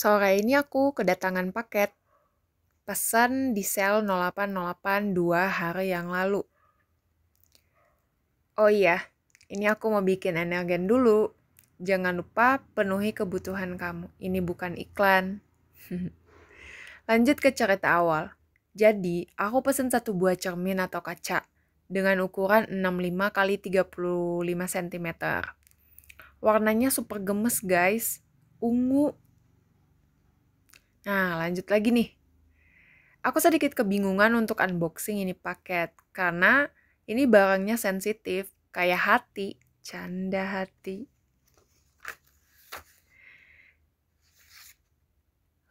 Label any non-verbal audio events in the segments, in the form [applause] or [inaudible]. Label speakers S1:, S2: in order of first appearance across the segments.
S1: Sore ini aku kedatangan paket pesan di sel 0808 dua hari yang lalu. Oh iya, ini aku mau bikin energen dulu. Jangan lupa penuhi kebutuhan kamu. Ini bukan iklan. [laughs] Lanjut ke cerita awal. Jadi, aku pesen satu buah cermin atau kaca dengan ukuran 65 kali 35 cm. Warnanya super gemes, guys. Ungu, Nah, lanjut lagi nih. Aku sedikit kebingungan untuk unboxing ini paket karena ini barangnya sensitif, kayak hati, canda hati.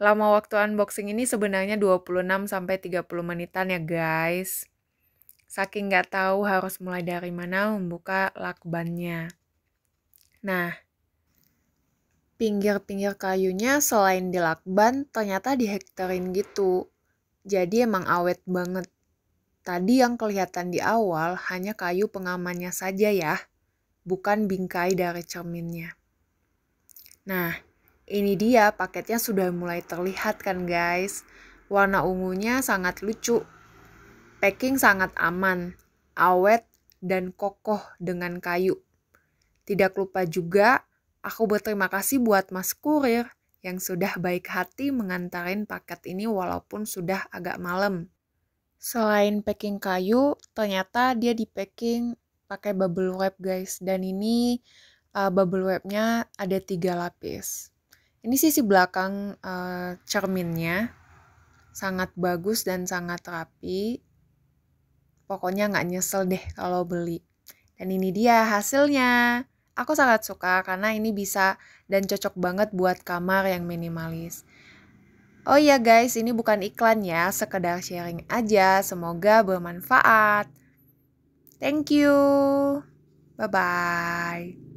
S1: Lama waktu unboxing ini sebenarnya 26 sampai 30 menitan ya, guys. Saking nggak tahu harus mulai dari mana membuka lakbannya. Nah, pinggir-pinggir kayunya selain dilakban ternyata dihektarin gitu. Jadi emang awet banget. Tadi yang kelihatan di awal hanya kayu pengamannya saja ya, bukan bingkai dari cerminnya. Nah, ini dia paketnya sudah mulai terlihat kan guys. Warna ungunya sangat lucu. Packing sangat aman, awet, dan kokoh dengan kayu. Tidak lupa juga Aku berterima kasih buat Mas Kurir yang sudah baik hati mengantarin paket ini walaupun sudah agak malam. Selain packing kayu, ternyata dia di packing pakai bubble wrap guys. Dan ini uh, bubble wrapnya ada tiga lapis. Ini sisi belakang uh, cerminnya sangat bagus dan sangat rapi. Pokoknya nggak nyesel deh kalau beli. Dan ini dia hasilnya. Aku sangat suka karena ini bisa dan cocok banget buat kamar yang minimalis. Oh iya guys, ini bukan iklan ya, sekedar sharing aja. Semoga bermanfaat. Thank you. Bye bye.